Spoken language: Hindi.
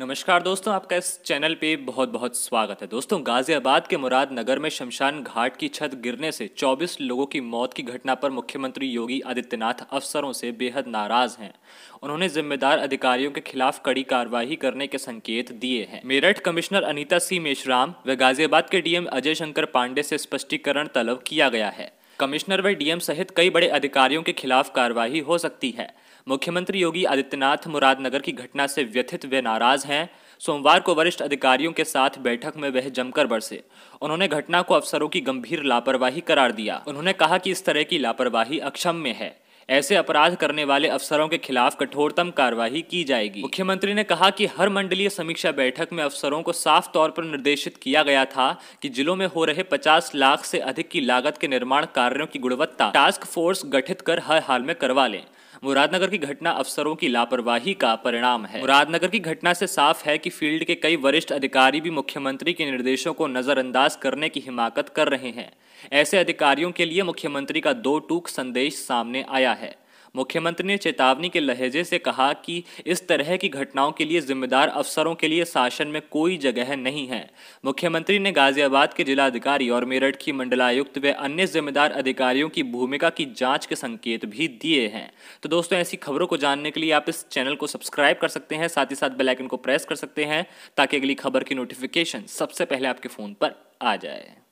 नमस्कार दोस्तों आपका इस चैनल पे बहुत बहुत स्वागत है दोस्तों गाजियाबाद के मुराद नगर में शमशान घाट की छत गिरने से 24 लोगों की मौत की घटना पर मुख्यमंत्री योगी आदित्यनाथ अफसरों से बेहद नाराज हैं उन्होंने जिम्मेदार अधिकारियों के खिलाफ कड़ी कार्यवाही करने के संकेत दिए हैं मेरठ कमिश्नर अनिता सी मेशराम व गाजियाबाद के डीएम अजय शंकर पांडे से स्पष्टीकरण तलब किया गया है कमिश्नर व डीएम सहित कई बड़े अधिकारियों के खिलाफ कार्रवाई हो सकती है मुख्यमंत्री योगी आदित्यनाथ मुरादनगर की घटना से व्यथित वे नाराज हैं सोमवार को वरिष्ठ अधिकारियों के साथ बैठक में वह जमकर बरसे उन्होंने घटना को अफसरों की गंभीर लापरवाही करार दिया उन्होंने कहा कि इस तरह की लापरवाही अक्षम में है ऐसे अपराध करने वाले अफसरों के खिलाफ कठोरतम कार्यवाही की जाएगी मुख्यमंत्री ने कहा कि हर मंडलीय समीक्षा बैठक में अफसरों को साफ तौर पर निर्देशित किया गया था कि जिलों में हो रहे 50 लाख से अधिक की लागत के निर्माण कार्यों की गुणवत्ता टास्क फोर्स गठित कर हर हाल में करवा लें मुरादनगर की घटना अफसरों की लापरवाही का परिणाम है मुरादनगर की घटना से साफ है कि फील्ड के कई वरिष्ठ अधिकारी भी मुख्यमंत्री के निर्देशों को नजरअंदाज करने की हिमाकत कर रहे हैं ऐसे अधिकारियों के लिए मुख्यमंत्री का दो टूक संदेश सामने आया है मुख्यमंत्री ने चेतावनी के लहजे से कहा कि इस तरह की घटनाओं के लिए जिम्मेदार अफसरों के लिए शासन में कोई जगह नहीं है मुख्यमंत्री ने गाजियाबाद के जिलाधिकारी और मेरठ की मंडलायुक्त व अन्य जिम्मेदार अधिकारियों की भूमिका की जाँच के संकेत भी दिए हैं तो दोस्तों ऐसी खबरों को जानने के लिए आप इस चैनल को सब्सक्राइब कर सकते हैं साथ ही साथ बेलाइकन को प्रेस कर सकते हैं ताकि अगली खबर की नोटिफिकेशन सबसे पहले आपके फ़ोन पर आ जाए